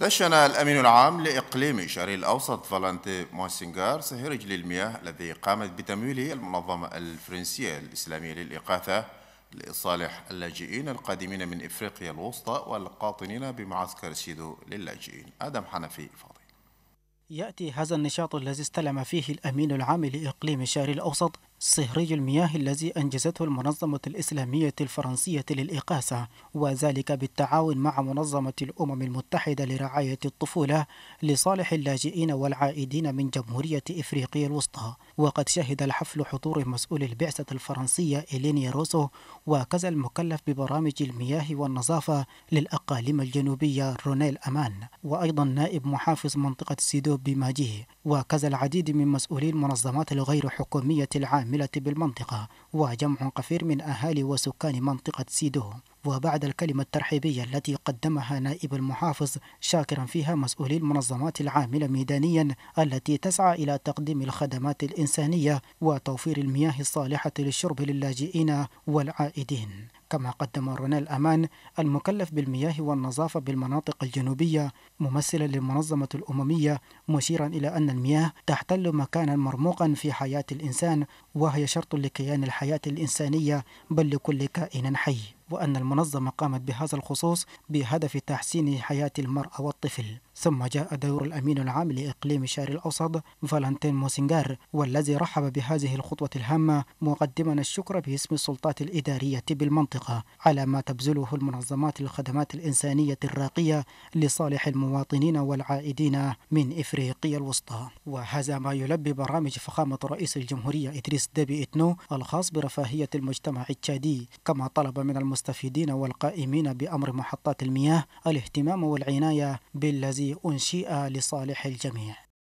دشن الأمين العام لإقليم الشرق الأوسط فالانتي موسينغار سهرج للمياه الذي قامت بتمويله المنظمة الفرنسية الإسلامية للإقاثة لصالح اللاجئين القادمين من إفريقيا الوسطى والقاطنين بمعسكر سيدو للاجئين آدم حنفي فاضل يأتي هذا النشاط الذي استلم فيه الأمين العام لإقليم الشرق الأوسط صهري المياه الذي أنجزته المنظمة الإسلامية الفرنسية للإقاسة وذلك بالتعاون مع منظمة الأمم المتحدة لرعاية الطفولة لصالح اللاجئين والعائدين من جمهورية إفريقيا الوسطى وقد شهد الحفل حضور مسؤول البعثة الفرنسية إليني روسو وكذا المكلف ببرامج المياه والنظافة للأقاليم الجنوبية رونيل أمان وأيضا نائب محافظ منطقة سيدو بماجيه وكذا العديد من مسؤولي المنظمات الغير حكومية العاملة بالمنطقة وجمع كثير من أهالي وسكان منطقة سيدو وبعد الكلمة الترحيبية التي قدمها نائب المحافظ شاكرا فيها مسؤولي المنظمات العاملة ميدانيا التي تسعى إلى تقديم الخدمات الإنسانية وتوفير المياه الصالحة للشرب للاجئين والعائدين كما قدم رونال أمان المكلف بالمياه والنظافة بالمناطق الجنوبية ممثلا للمنظمة الأممية مشيرا إلى أن المياه تحتل مكانا مرموقا في حياة الإنسان وهي شرط لكيان الحياة الإنسانية بل لكل كائن حي وأن المنظمة قامت بهذا الخصوص بهدف تحسين حياة المرأة والطفل ثم جاء دور الأمين العام لإقليم الشارع الأوسط فالنتين موسينجار والذي رحب بهذه الخطوة الهامة مقدما الشكر باسم السلطات الإدارية بالمنطقة على ما تبذله المنظمات الخدمات الإنسانية الراقية لصالح المواطنين والعائدين من إفريقيا الوسطى وهذا ما يلبي برامج فخامة رئيس الجمهورية إدريس ديبي إتنو الخاص برفاهية المجتمع التشادي كما طلب من المنظمة المستفيدين والقائمين بأمر محطات المياه الاهتمام والعناية بالذي أنشئ لصالح الجميع